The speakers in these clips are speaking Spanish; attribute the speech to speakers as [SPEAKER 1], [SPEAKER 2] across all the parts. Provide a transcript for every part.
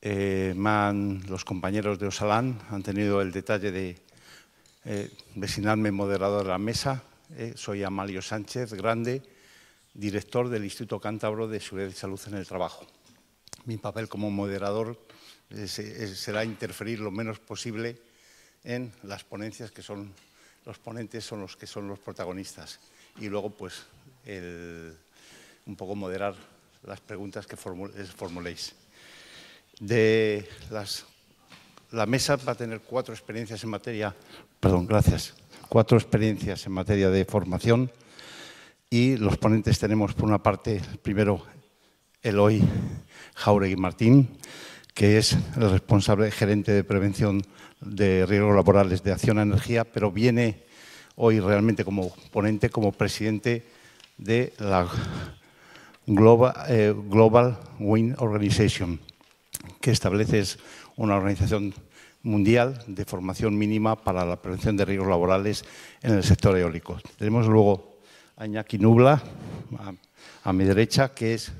[SPEAKER 1] Eh, los compañeros de Osalán han tenido el detalle de eh, vecinarme designarme moderador de la mesa. Eh, soy Amalio Sánchez Grande, director del Instituto Cántabro de Seguridad y Salud en el Trabajo. Mi papel como moderador será interferir lo menos posible en las ponencias que son los ponentes son los que son los protagonistas y luego pues un poco moderar las preguntas que formuléis de las, la mesa va a tener cuatro experiencias en materia, perdón, gracias, cuatro experiencias en materia de formación y los ponentes tenemos por una parte, primero, Eloy Jauregui Martín, que es el responsable gerente de prevención de riesgos laborales de Acción a Energía, pero viene hoy realmente como ponente, como presidente de la Global, eh, Global Wind Organization que establece una organización mundial de formación mínima para la prevención de riesgos laborales en el sector eólico. Tenemos luego a Iñaki Nubla, a, a mi derecha, que es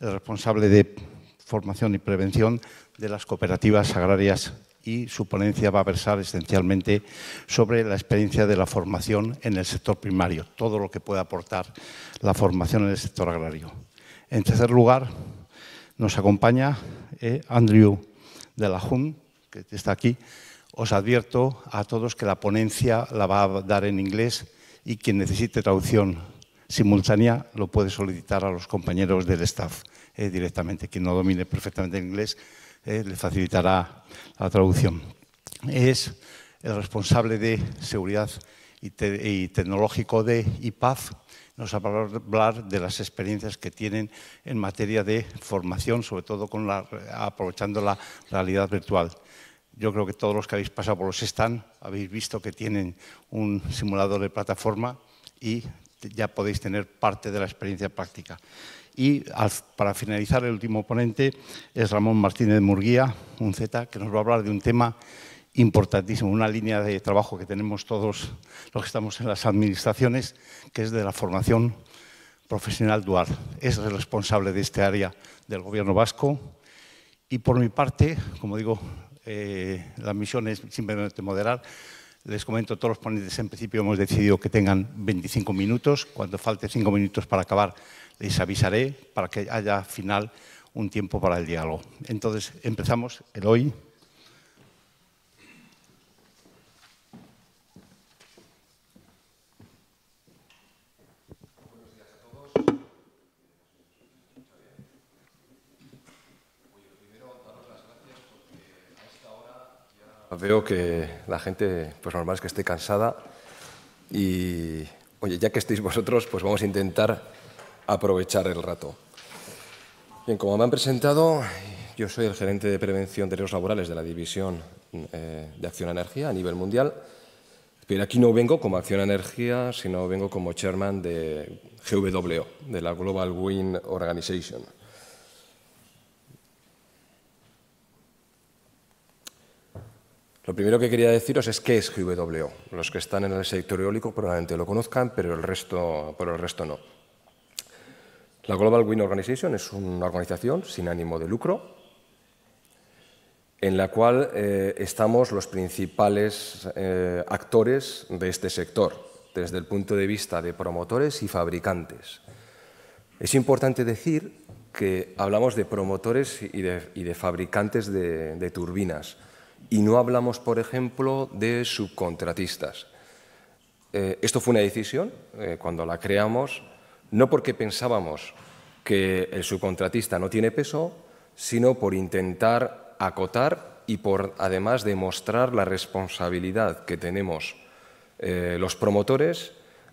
[SPEAKER 1] el responsable de formación y prevención de las cooperativas agrarias y su ponencia va a versar esencialmente sobre la experiencia de la formación en el sector primario, todo lo que puede aportar la formación en el sector agrario. En tercer lugar, nos acompaña eh, Andrew de la JUN, que está aquí. Os advierto a todos que la ponencia la va a dar en inglés y quien necesite traducción simultánea lo puede solicitar a los compañeros del staff eh, directamente. Quien no domine perfectamente el inglés eh, le facilitará la traducción. Es el responsable de seguridad y, tecnológico de IPAF nos va a hablar de las experiencias que tienen en materia de formación, sobre todo con la, aprovechando la realidad virtual. Yo creo que todos los que habéis pasado por los stand habéis visto que tienen un simulador de plataforma y ya podéis tener parte de la experiencia práctica. Y para finalizar, el último ponente es Ramón Martínez Murguía, un Z, que nos va a hablar de un tema importantísimo, una línea de trabajo que tenemos todos los que estamos en las administraciones, que es de la formación profesional dual. Es responsable de este área del gobierno vasco y por mi parte, como digo, eh, la misión es simplemente moderar. Les comento, todos los ponentes en principio hemos decidido que tengan 25 minutos. Cuando falte 5 minutos para acabar, les avisaré para que haya final un tiempo para el diálogo. Entonces, empezamos el hoy.
[SPEAKER 2] Veo que la gente, pues normal es que esté cansada y, oye, ya que estéis vosotros, pues vamos a intentar aprovechar el rato. Bien, como me han presentado, yo soy el gerente de prevención de riesgos laborales de la División eh, de Acción Energía a nivel mundial, pero aquí no vengo como Acción Energía, sino vengo como chairman de GWO, de la Global Wind Organization. Lo primero que quería deciros es qué es GWO. Los que están en el sector eólico probablemente lo conozcan, pero el resto, por el resto no. La Global Wind Organization es una organización sin ánimo de lucro en la cual eh, estamos los principales eh, actores de este sector, desde el punto de vista de promotores y fabricantes. Es importante decir que hablamos de promotores y de, fabricantes de turbinas y no hablamos, por ejemplo, de subcontratistas. Eh, esto fue una decisión eh, cuando la creamos, no porque pensábamos que el subcontratista no tiene peso, sino por intentar acotar y por además demostrar la responsabilidad que tenemos eh, los promotores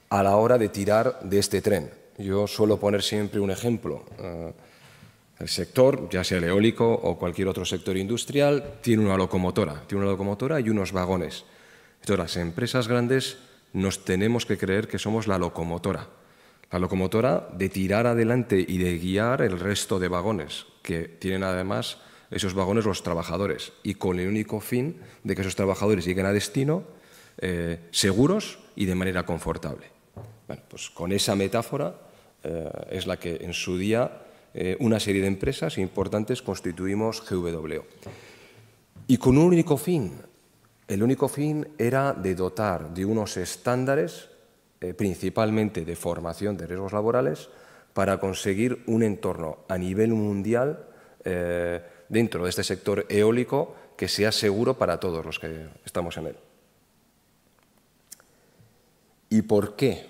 [SPEAKER 2] a la hora de tirar de este tren. Yo suelo poner siempre un ejemplo. El sector, ya sea el eólico o cualquier otro sector industrial, tiene una locomotora, tiene una locomotora y unos vagones. Entonces, las empresas grandes nos tenemos que creer que somos la locomotora. La locomotora de tirar adelante y de guiar el resto de vagones, que tienen además esos vagones los trabajadores, y con el único fin de que esos trabajadores lleguen a destino eh, seguros y de manera confortable. Bueno, pues con esa metáfora eh, es la que en su día eh, una serie de empresas importantes constituimos GW. Y con un único fin. El único fin era de dotar de unos estándares, eh, principalmente de formación de riesgos laborales, para conseguir un entorno a nivel mundial eh, dentro de este sector eólico que sea seguro para todos los que estamos en él. ¿Y por qué?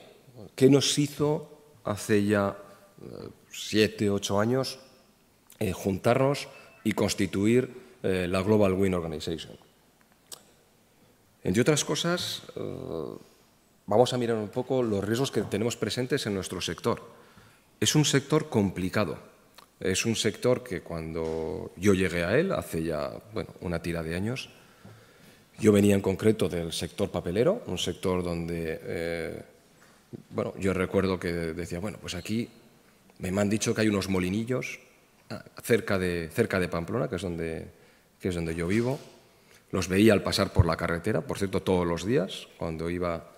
[SPEAKER 2] ¿Qué nos hizo hace ya siete, ocho años, eh, juntarnos y constituir eh, la Global Win Organization. Entre otras cosas, eh, vamos a mirar un poco los riesgos que tenemos presentes en nuestro sector. Es un sector complicado. Es un sector que cuando yo llegué a él, hace ya bueno, una tira de años, yo venía en concreto del sector papelero, un sector donde, bueno, yo recuerdo que decía, bueno, pues aquí me han dicho que hay unos molinillos ah, cerca de, cerca de Pamplona, que es, donde, es donde yo vivo. Los veía al pasar por la carretera, por cierto, todos los días, cuando iba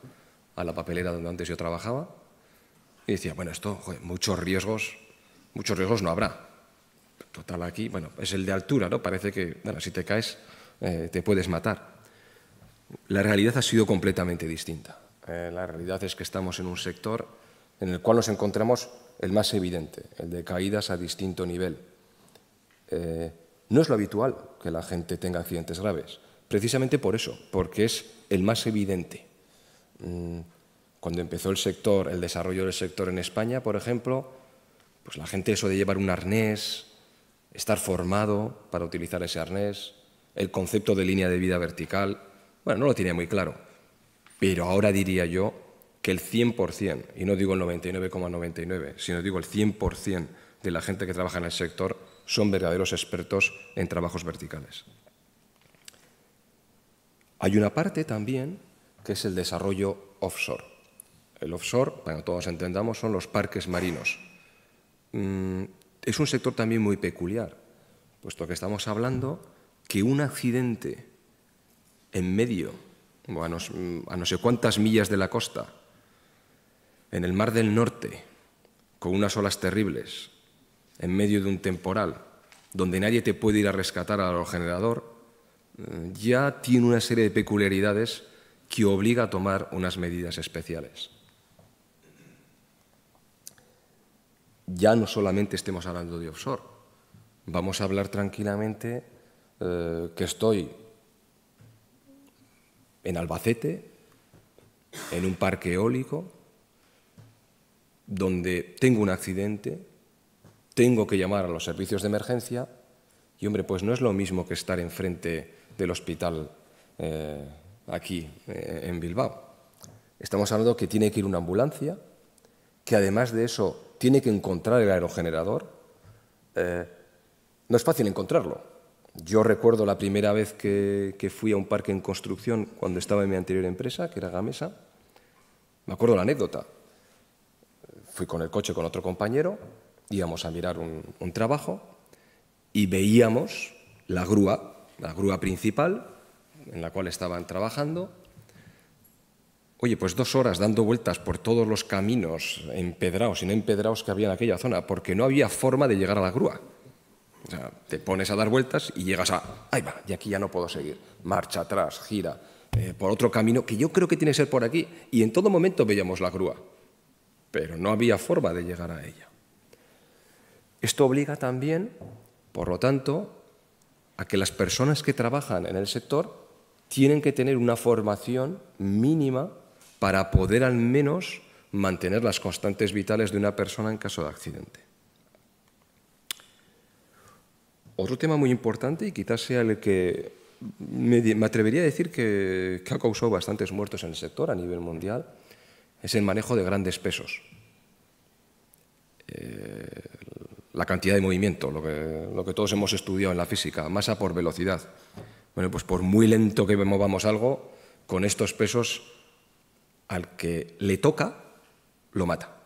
[SPEAKER 2] a la papelera donde antes yo trabajaba. Y decía, bueno, esto, joder, muchos riesgos, muchos riesgos no habrá. Total aquí, bueno, es el de altura, ¿no? Parece que, bueno, si te caes, eh, te puedes matar. La realidad ha sido completamente distinta. Eh, la realidad es que estamos en un sector en el cual nos encontramos el más evidente, el de caídas a distinto nivel. Eh, no es lo habitual que la gente tenga accidentes graves, precisamente por eso, porque es el más evidente. Mm, cuando empezó el sector, el desarrollo del sector en España, por ejemplo, pues la gente eso de llevar un arnés, estar formado para utilizar ese arnés, el concepto de línea de vida vertical, bueno, no lo tenía muy claro. Pero ahora diría yo que el 100%, y no digo el 99,99, sino digo el 100% de la gente que trabaja en el sector son verdaderos expertos en trabajos verticales. Hay una parte también que es el desarrollo offshore. El offshore, para que todos entendamos, son los parques marinos. Mm, es un sector también muy peculiar, puesto que estamos hablando que un accidente en medio, a no sé cuántas millas de la costa, en el Mar del Norte, con unas olas terribles, en medio de un temporal, donde nadie te puede ir a rescatar al generador, eh, ya tiene una serie de peculiaridades que obliga a tomar unas medidas especiales. Ya no solamente estemos hablando de offshore, vamos a hablar tranquilamente eh, que estoy en Albacete, en un parque eólico, donde tengo un accidente, tengo que llamar a los servicios de emergencia y, hombre, pues no es lo mismo que estar enfrente del hospital eh, aquí eh, en Bilbao. Estamos hablando que tiene que ir una ambulancia, que además de eso tiene que encontrar el aerogenerador. Eh, no es fácil encontrarlo. Yo recuerdo la primera vez que, que fui a un parque en construcción cuando estaba en mi anterior empresa, que era Gamesa. Me acuerdo la anécdota fui con el coche con otro compañero, íbamos a mirar un, trabajo y veíamos la grúa, la grúa principal en la cual estaban trabajando. Oye, pues dos horas dando vueltas por todos los caminos empedrados y no empedrados que había en aquella zona, porque no había forma de llegar a la grúa. O sea, te pones a dar vueltas y llegas a, ahí va, y aquí ya no puedo seguir. Marcha atrás, gira, eh, por otro camino, que yo creo que tiene que ser por aquí. Y en todo momento veíamos la grúa pero no había forma de llegar a ella. Esto obliga también, por lo tanto, a que las personas que trabajan en el sector tienen que tener una formación mínima para poder al menos mantener las constantes vitales de una persona en caso de accidente. Otro tema muy importante y quizás sea el que me, atrevería a decir que, ha causado bastantes muertos en el sector a nivel mundial es el manejo de grandes pesos. Eh, la cantidad de movimiento, lo que, todos hemos estudiado en la física, masa por velocidad. Bueno, pues por muy lento que movamos algo, con estos pesos al que le toca, lo mata.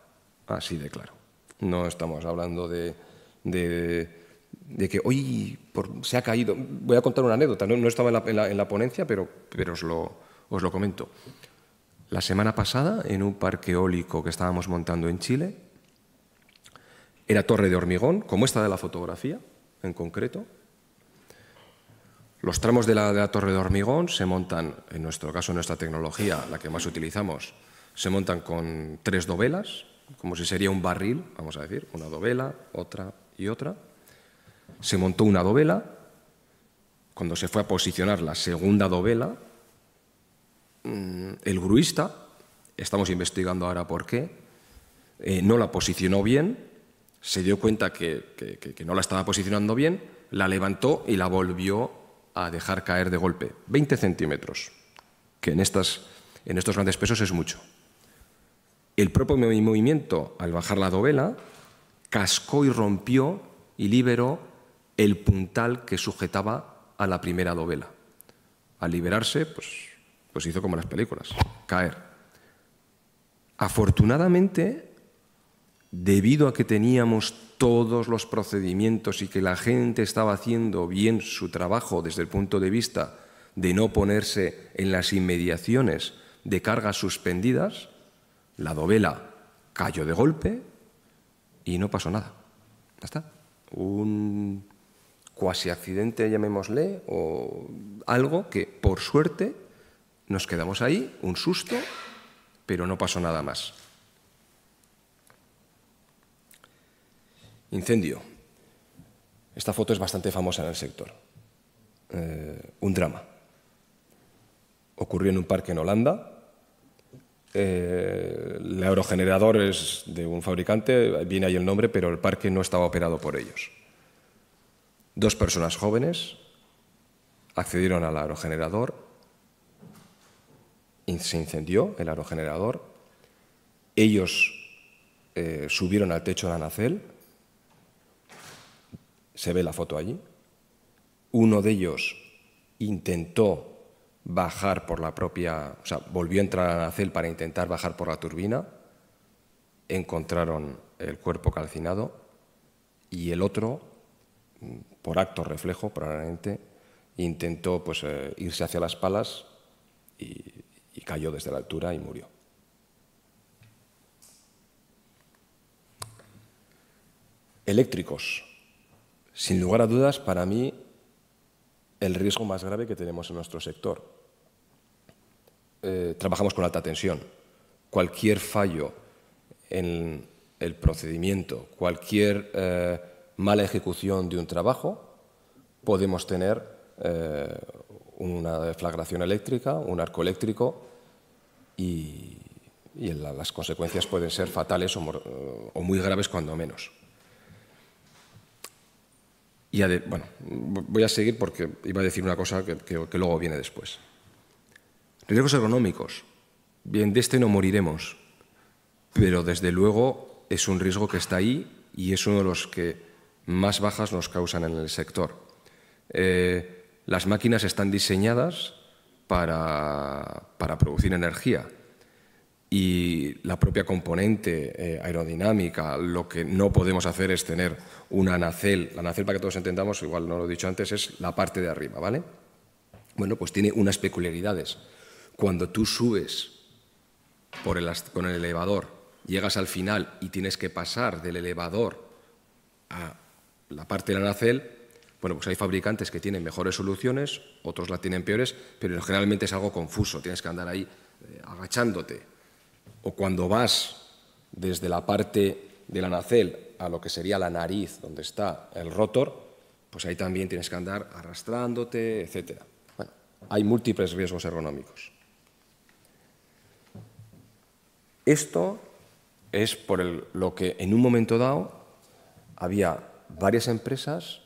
[SPEAKER 2] Así de claro. No estamos hablando de, de, que hoy se ha caído. Voy a contar una anécdota, no, estaba en la, ponencia, pero, os, lo, os lo comento. La semana pasada, en un parque eólico que estábamos montando en Chile, era torre de hormigón, como esta de la fotografía en concreto. Los tramos de la, torre de hormigón se montan, en nuestro caso, en nuestra tecnología, la que más utilizamos, se montan con tres dovelas, como si sería un barril, vamos a decir, una dovela, otra y otra. Se montó una dovela, cuando se fue a posicionar la segunda dovela, Mm, el gruista, estamos investigando ahora por qué, eh, no la posicionó bien, se dio cuenta que, no la estaba posicionando bien, la levantó y la volvió a dejar caer de golpe. 20 centímetros, que en, en estos grandes pesos es mucho. El propio movimiento, al bajar la dovela, cascó y rompió y liberó el puntal que sujetaba a la primera dovela. Al liberarse, pues pues hizo como las películas, caer. Afortunadamente, debido a que teníamos todos los procedimientos y que la gente estaba haciendo bien su trabajo desde el punto de vista de no ponerse en las inmediaciones de cargas suspendidas, la dovela cayó de golpe y no pasó nada. Ya está. Un cuasi accidente, llamémosle, o algo que, por suerte, nos quedamos ahí, un susto, pero no pasó nada más. Incendio. Esta foto es bastante famosa en el sector. Eh, un drama. Ocurrió en un parque en Holanda. Eh, el aerogenerador es de un fabricante, viene ahí el nombre, pero el parque no estaba operado por ellos. Dos personas jóvenes accedieron al aerogenerador, se incendió el aerogenerador, ellos eh, subieron al techo de la nacel, se ve la foto allí, uno de ellos intentó bajar por la propia, o sea, volvió a entrar a la nacel para intentar bajar por la turbina, encontraron el cuerpo calcinado y el otro, por acto reflejo probablemente, intentó pues, eh, irse hacia las palas y y cayó desde la altura y murió. Eléctricos. Sin lugar a dudas, para mí, el riesgo más grave que tenemos en nuestro sector. Eh, trabajamos con alta tensión. Cualquier fallo en el procedimiento, cualquier eh, mala ejecución de un trabajo, podemos tener eh, una deflagración eléctrica, un arco eléctrico y, las consecuencias pueden ser fatales o, muy graves cuando menos. Y bueno, voy a seguir porque iba a decir una cosa que, luego viene después. Riesgos económicos. Bien, de este no moriremos, pero desde luego es un riesgo que está ahí y es uno de los que más bajas nos causan en el sector. Eh, las máquinas están diseñadas para, producir energía y la propia componente eh, aerodinámica, lo que no podemos hacer es tener una anacel. La nacel, para que todos entendamos, igual no lo he dicho antes, es la parte de arriba, ¿vale? Bueno, pues tiene unas peculiaridades. Cuando tú subes con el elevador, llegas al final y tienes que pasar del elevador a la parte de la nacel, bueno, pues hay fabricantes que tienen mejores soluciones, otros la tienen peores, pero generalmente es algo confuso, tienes que andar ahí eh, agachándote. O cuando vas desde la parte de la nacel a lo que sería la nariz, donde está el rotor, pues ahí también tienes que andar arrastrándote, etc. Bueno, hay múltiples riesgos ergonómicos. Esto es por lo que en un momento dado había varias empresas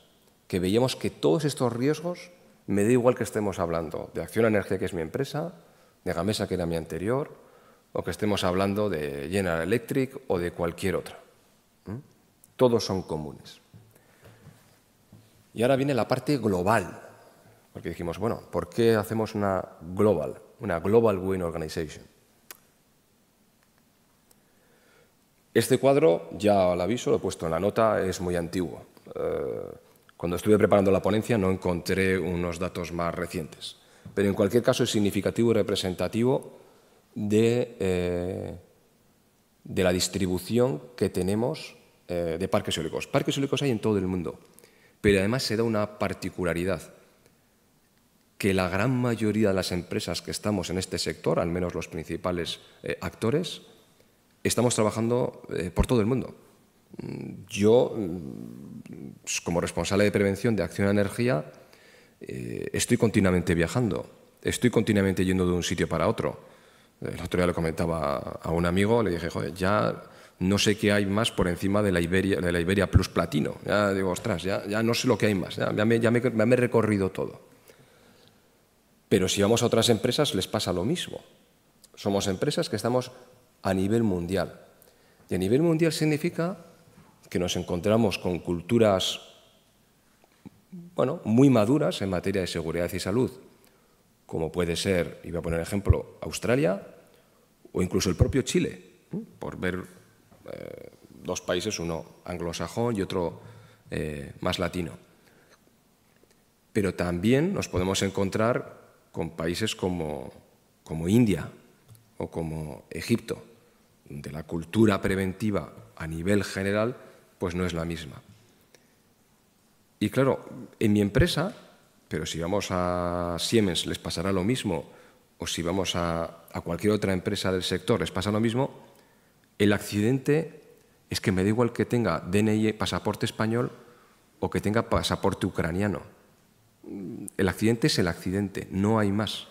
[SPEAKER 2] que veíamos que todos estos riesgos, me da igual que estemos hablando de Acción Energía, que es mi empresa, de Gamesa, que era mi anterior, o que estemos hablando de General Electric o de cualquier otra. Todos son comunes. Y ahora viene la parte global, porque dijimos, bueno, ¿por qué hacemos una global, una Global Win Organization? Este cuadro, ya lo aviso, lo he puesto en la nota, es muy antiguo. Eh, cuando estuve preparando la ponencia no encontré unos datos más recientes, pero en cualquier caso es significativo y representativo de, eh, la distribución que tenemos eh, de parques eólicos. Parques eólicos hay en todo el mundo, pero además se da una particularidad que la gran mayoría de las empresas que estamos en este sector, al menos los principales eh, actores, estamos trabajando por todo el mundo yo, pues, como responsable de prevención de acción a energía, eh, estoy continuamente viajando, estoy continuamente yendo de un sitio para otro. El otro día lo comentaba a un amigo, le dije, joder, ya no sé qué hay más por encima de la Iberia, de la Iberia Plus Platino. Ya digo, ostras, ya, ya no sé lo que hay más, ya, me, ya me he recorrido todo. Pero si vamos a otras empresas les pasa lo mismo. Somos empresas que estamos a nivel mundial. Y a nivel mundial significa que nos encontramos con culturas bueno, muy maduras en materia de seguridad y salud, como puede ser, y voy a poner ejemplo, Australia o incluso el propio Chile, ¿eh? por ver eh, dos países, uno anglosajón y otro eh, más latino. Pero también nos podemos encontrar con países como, como India o como Egipto, donde la cultura preventiva a nivel general pues no es la misma. Y claro, en mi empresa, pero si vamos a Siemens les pasará lo mismo, o si vamos a, cualquier otra empresa del sector les pasa lo mismo, el accidente es que me da igual que tenga DNI, pasaporte español o que tenga pasaporte ucraniano. El accidente es el accidente, no hay más.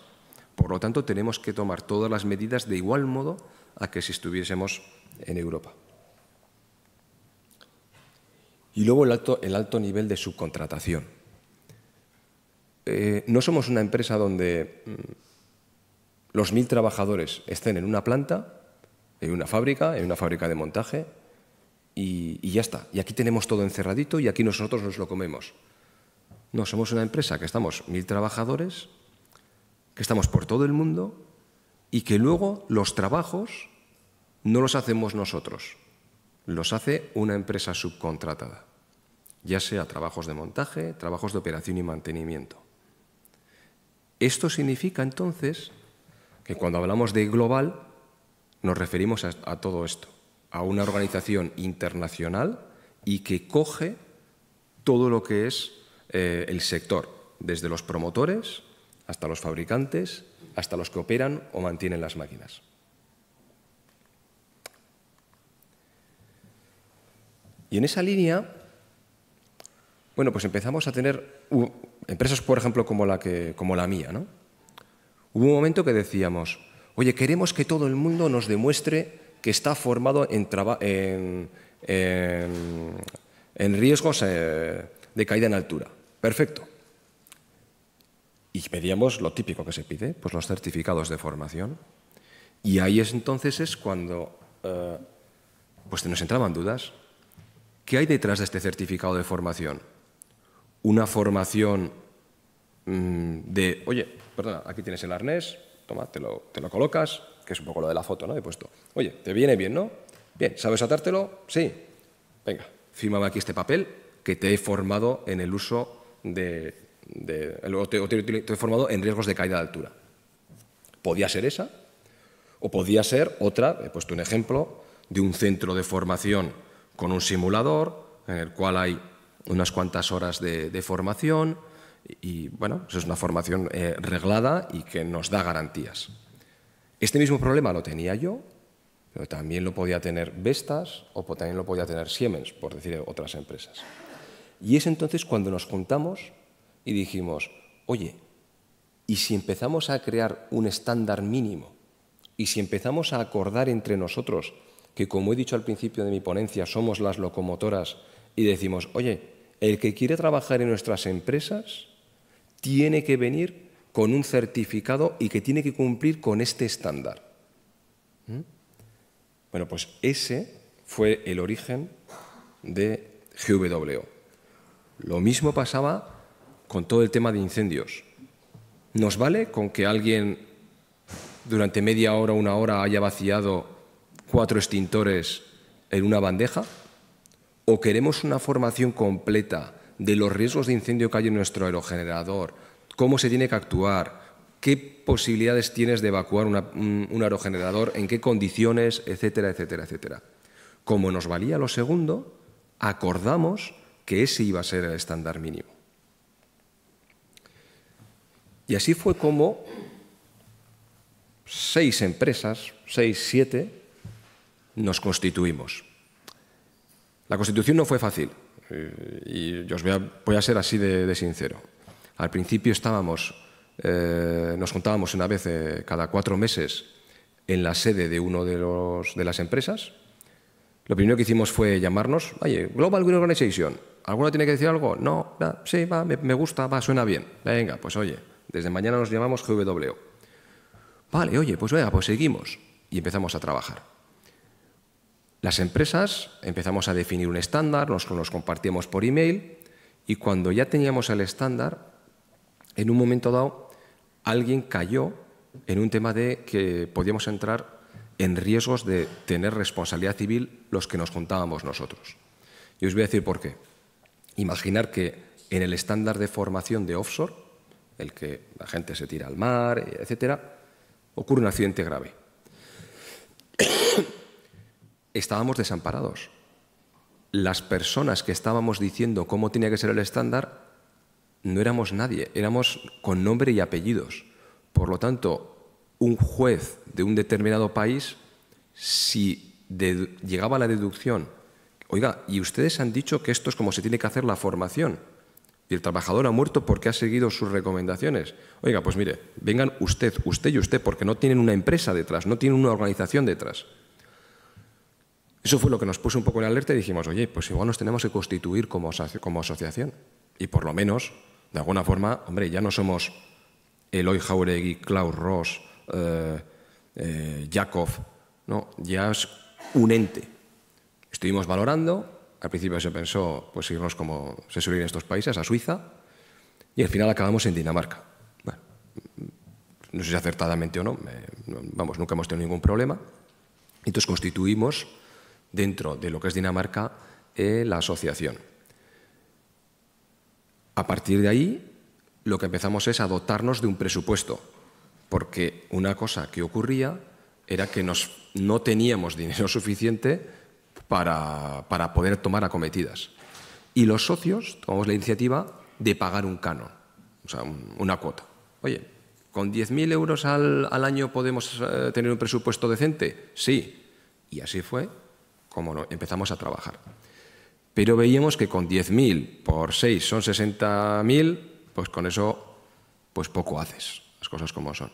[SPEAKER 2] Por lo tanto, tenemos que tomar todas las medidas de igual modo a que si estuviésemos en Europa. Y luego el alto, el alto nivel de subcontratación. Eh, no somos una empresa donde mm, los mil trabajadores estén en una planta, en una fábrica, en una fábrica de montaje, y, y ya está. Y aquí tenemos todo encerradito y aquí nosotros nos lo comemos. No, somos una empresa que estamos mil trabajadores, que estamos por todo el mundo y que luego los trabajos no los hacemos nosotros, los hace una empresa subcontratada ya sea trabajos de montaje, trabajos de operación y mantenimiento. Esto significa entonces que cuando hablamos de global nos referimos a, todo esto, a una organización internacional y que coge todo lo que es eh, el sector, desde los promotores hasta los fabricantes, hasta los que operan o mantienen las máquinas. Y en esa línea bueno, pues empezamos a tener empresas, por ejemplo, como la, que, como la mía. ¿no? Hubo un momento que decíamos, oye, queremos que todo el mundo nos demuestre que está formado en, riesgos eh, de caída en altura. Perfecto. Y pedíamos lo típico que se pide, pues los certificados de formación. Y ahí es entonces es cuando eh, pues nos entraban dudas. ¿Qué hay detrás de este certificado de formación? una formación mm, de, oye, perdona, aquí tienes el arnés, toma, te lo, colocas, que es un poco lo de la foto, ¿no? He puesto, oye, ¿te viene bien, no? Bien, ¿sabes atártelo? Sí. Venga, fírmame aquí este papel que te he formado en el uso de... o te he formado en riesgos de caída de altura. Podía ser esa, o podía ser otra, he puesto un ejemplo, de un centro de formación con un simulador en el cual hay unas cuantas horas de, formación y, bueno, eso es una formación eh, reglada y que nos da garantías. Este mismo problema lo tenía yo, pero también lo podía tener Vestas o también lo podía tener Siemens, por decir otras empresas. Y es entonces cuando nos juntamos y dijimos, oye, ¿y si empezamos a crear un estándar mínimo? ¿Y si empezamos a acordar entre nosotros que, como he dicho al principio de mi ponencia, somos las locomotoras y decimos, oye, el que quiere trabajar en nuestras empresas tiene que venir con un certificado y que tiene que cumplir con este estándar. ¿Mm? Bueno, pues ese fue el origen de G.W.O. Lo mismo pasaba con todo el tema de incendios. Nos vale con que alguien durante media hora, una hora haya vaciado cuatro extintores en una bandeja, o queremos una formación completa de los riesgos de incendio que hay en nuestro aerogenerador, cómo se tiene que actuar, qué posibilidades tienes de evacuar un, un, aerogenerador, en qué condiciones, etcétera, etcétera, etcétera. Como nos valía lo segundo, acordamos que ese iba a ser el estándar mínimo. Y así fue como seis empresas, seis, siete, nos constituimos. La constitución no fue fácil eh, y yo os voy a, ser así de, sincero. Al principio estábamos, eh, nos juntábamos una vez eh, cada cuatro meses en la sede de uno de, los, de las empresas. Lo primero que hicimos fue llamarnos, oye, Global Green Organization, ¿alguno tiene que decir algo? No, sí, me, gusta, va, suena bien. Venga, pues oye, desde mañana nos llamamos GW. Vale, oye, pues venga, pues seguimos y empezamos a trabajar. Las empresas empezamos a definir un estándar, nos compartíamos por email y cuando ya teníamos el estándar, en un momento dado, alguien cayó en un tema de que podíamos entrar en riesgos de tener responsabilidad civil los que nos juntábamos nosotros. Y os voy a decir por qué. Imaginar que en el estándar de formación de offshore, el que la gente se tira al mar, etcétera, ocurre un accidente grave estábamos desamparados. Las personas que estábamos diciendo cómo tenía que ser el estándar no éramos nadie, éramos con nombre y apellidos. Por lo tanto, un juez de un determinado país, si llegaba a la deducción, oiga, y ustedes han dicho que esto es como se tiene que hacer la formación, y el trabajador ha muerto porque ha seguido sus recomendaciones. Oiga, pues mire, vengan usted, usted y usted, porque no tienen una empresa detrás, no tienen una organización detrás. Eso fue lo que nos puso un poco en alerta y dijimos, oye, pues igual nos tenemos que constituir como, asociación. Y por lo menos, de alguna forma, hombre, ya no somos Eloy Jauregui, Klaus Ross, eh, eh, Jakov. ¿no? ya es un ente. Estuvimos valorando, al principio se pensó pues, irnos como se suele en estos países, a Suiza, y al final acabamos en Dinamarca. Bueno, no sé si acertadamente o no, vamos, nunca hemos tenido ningún problema. Entonces constituimos dentro de lo que es Dinamarca eh, la asociación. A partir de ahí, lo que empezamos es a dotarnos de un presupuesto, porque una cosa que ocurría era que no teníamos dinero suficiente para, para poder tomar acometidas. Y los socios tomamos la iniciativa de pagar un canon, o sea, una cuota. Oye, ¿con 10.000 euros al, al, año podemos eh, tener un presupuesto decente? Sí. Y así fue, como empezamos a trabajar. Pero veíamos que con 10.000 por 6 son 60.000, pues con eso pues poco haces, las cosas como son.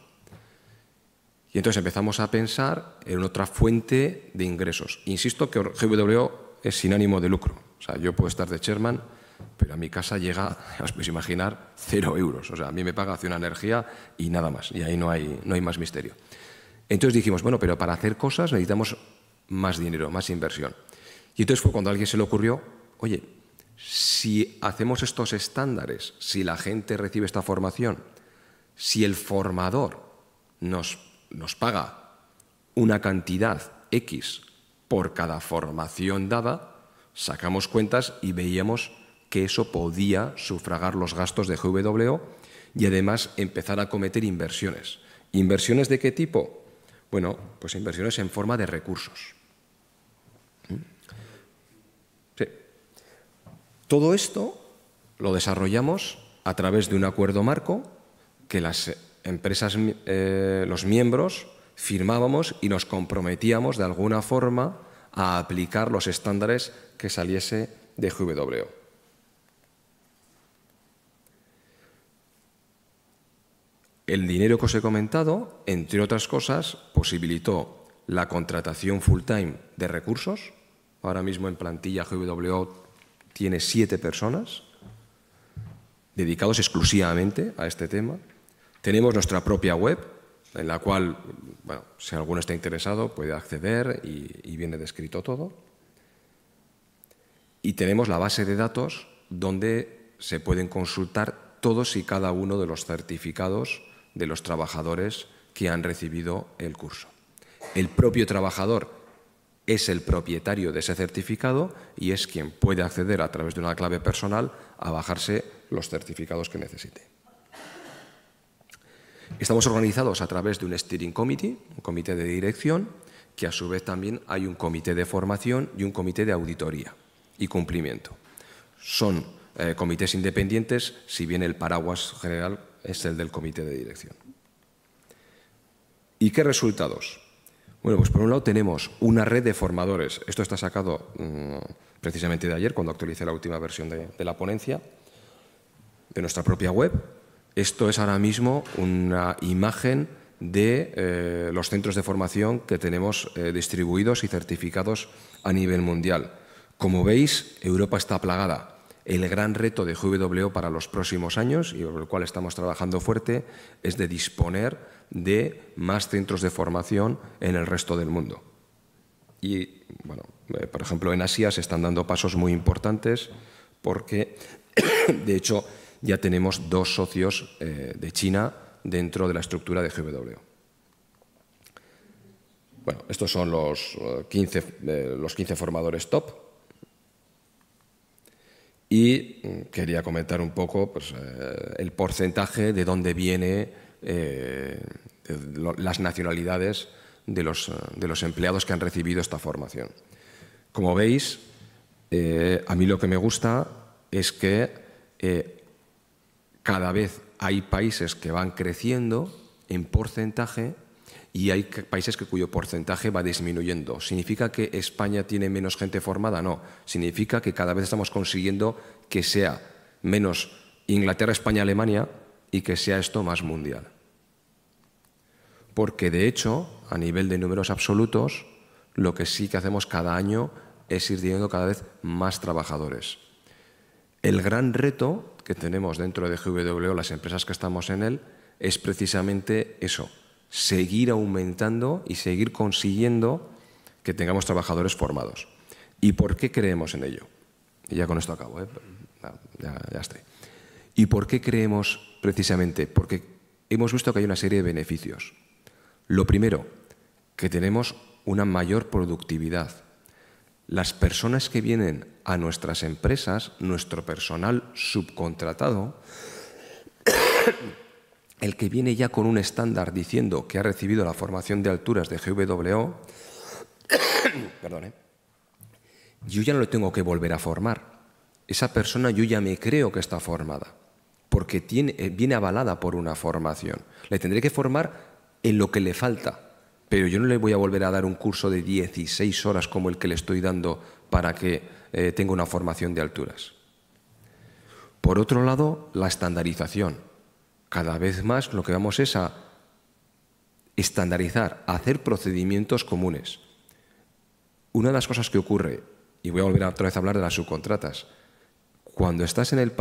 [SPEAKER 2] Y entonces empezamos a pensar en otra fuente de ingresos. Insisto que GWO es sin ánimo de lucro. O sea, yo puedo estar de chairman, pero a mi casa llega, os podéis imaginar, cero euros. O sea, a mí me paga hace una energía y nada más. Y ahí no hay, no hay más misterio. Entonces dijimos, bueno, pero para hacer cosas necesitamos más dinero, más inversión. Y entonces fue cuando a alguien se le ocurrió, oye, si hacemos estos estándares, si la gente recibe esta formación, si el formador nos, nos paga una cantidad X por cada formación dada, sacamos cuentas y veíamos que eso podía sufragar los gastos de GWO y además empezar a cometer inversiones. ¿Inversiones de qué tipo? Bueno, pues inversiones en forma de recursos. Todo esto lo desarrollamos a través de un acuerdo marco que las empresas, eh, los miembros, firmábamos y nos comprometíamos de alguna forma a aplicar los estándares que saliese de GWO. El dinero que os he comentado, entre otras cosas, posibilitó la contratación full time de recursos. Ahora mismo en plantilla GWO tiene siete personas dedicados exclusivamente a este tema. Tenemos nuestra propia web, en la cual, bueno, si alguno está interesado, puede acceder y, y viene descrito todo. Y tenemos la base de datos donde se pueden consultar todos y cada uno de los certificados de los trabajadores que han recibido el curso. El propio trabajador es el propietario de ese certificado y es quien puede acceder a través de una clave personal a bajarse los certificados que necesite. Estamos organizados a través de un steering committee, un comité de dirección, que a su vez también hay un comité de formación y un comité de auditoría y cumplimiento. Son eh, comités independientes, si bien el paraguas general es el del comité de dirección. ¿Y qué resultados? Bueno, pues por un lado tenemos una red de formadores. Esto está sacado mm, precisamente de ayer, cuando actualicé la última versión de, la ponencia, de nuestra propia web. Esto es ahora mismo una imagen de eh, los centros de formación que tenemos eh, distribuidos y certificados a nivel mundial. Como veis, Europa está plagada. El gran reto de GW para los próximos años, y sobre el cual estamos trabajando fuerte, es de disponer de más centros de formación en el resto del mundo. Y, bueno, eh, por ejemplo, en Asia se están dando pasos muy importantes porque, de hecho, ya tenemos dos socios eh, de China dentro de la estructura de GW. Bueno, estos son los 15, eh, los 15 formadores top y mm, quería comentar un poco pues, eh, el porcentaje de dónde vienen eh, las nacionalidades eh, de los, empleados que han recibido esta formación. Como veis, a mí lo que me gusta es que cada vez hay países que van creciendo en porcentaje y hay países que cuyo porcentaje va disminuyendo. ¿Significa que España tiene menos gente formada? No. Significa que cada vez estamos consiguiendo que sea menos Inglaterra, España, Alemania y que sea esto más mundial. Porque de hecho, a nivel de números absolutos, lo que sí que hacemos cada año es ir teniendo cada vez más trabajadores. El gran reto que tenemos dentro de GWO, las empresas que estamos en él, es precisamente eso, seguir aumentando y seguir consiguiendo que tengamos trabajadores formados. ¿Y por qué creemos en ello? Y ya con esto acabo, ¿eh? ya, ya estoy. ¿Y por qué creemos precisamente? Porque hemos visto que hay una serie de beneficios. Lo primero, que tenemos una mayor productividad. Las personas que vienen a nuestras empresas, nuestro personal subcontratado, el que viene ya con un estándar diciendo que ha recibido la formación de alturas de GWO, eh, yo ya no lo tengo que volver a formar. Esa persona yo ya me creo que está formada, porque tiene, eh, viene avalada por una formación. Le tendré que formar en lo que le falta, pero yo no le voy a volver a dar un curso de 16 horas como el que le estoy dando para que eh, tenga una formación de alturas. Por otro lado, la estandarización cada vez más lo que vamos es a estandarizar, a hacer procedimientos comunes. Una de las cosas que ocurre, y voy a volver otra vez a hablar de las subcontratas, cuando estás en,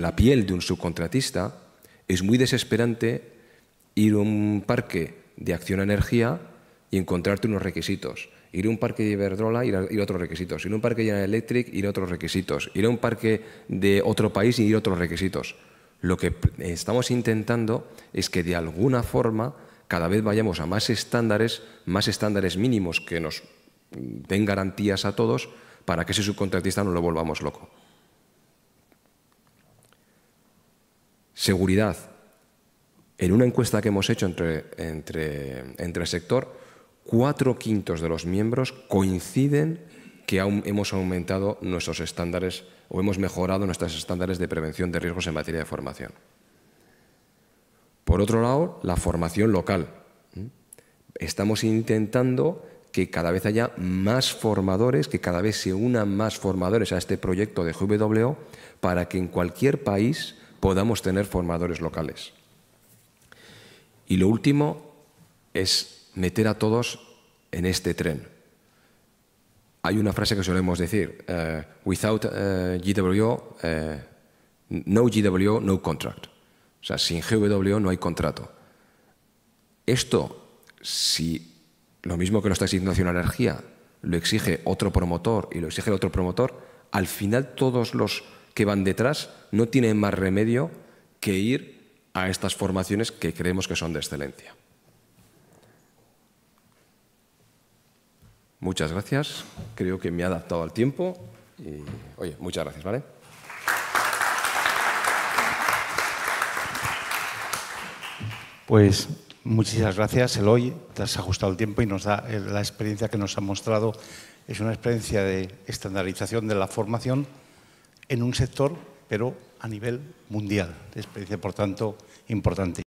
[SPEAKER 2] la piel de un subcontratista, es muy desesperante ir a un parque de acción energía y encontrarte unos requisitos. Ir a un parque de Iberdrola, y ir a otros requisitos. Ir a un parque de General Electric, ir a otros requisitos. Ir a un parque de otro país y ir a otros requisitos. Lo que estamos intentando es que de alguna forma cada vez vayamos a más estándares, más estándares mínimos que nos den garantías a todos para que ese subcontratista no lo volvamos loco. Seguridad. En una encuesta que hemos hecho entre, entre, entre el sector, cuatro quintos de los miembros coinciden que aún hemos aumentado nuestros estándares o hemos mejorado nuestros estándares de prevención de riesgos en materia de formación. Por otro lado, la formación local. Estamos intentando que cada vez haya más formadores, que cada vez se unan más formadores a este proyecto de GWO para que en cualquier país podamos tener formadores locales. Y lo último es meter a todos en este tren, hay una frase que solemos decir, eh, without eh, GWO, eh, no GWO, no contract. O sea, sin GWO no hay contrato. Esto, si lo mismo que lo está exigiendo Nacional Energía, lo exige otro promotor y lo exige otro promotor, al final todos los que van detrás no tienen más remedio que ir a estas formaciones que creemos que son de excelencia. Muchas gracias. Creo que me ha adaptado al tiempo. oye, muchas gracias, ¿vale?
[SPEAKER 1] Pues muchísimas gracias, Eloy. Te has ajustado el tiempo y nos da eh, la experiencia que nos ha mostrado. Es una experiencia de estandarización de la formación en un sector, pero a nivel mundial. Experiencia, por tanto, importante.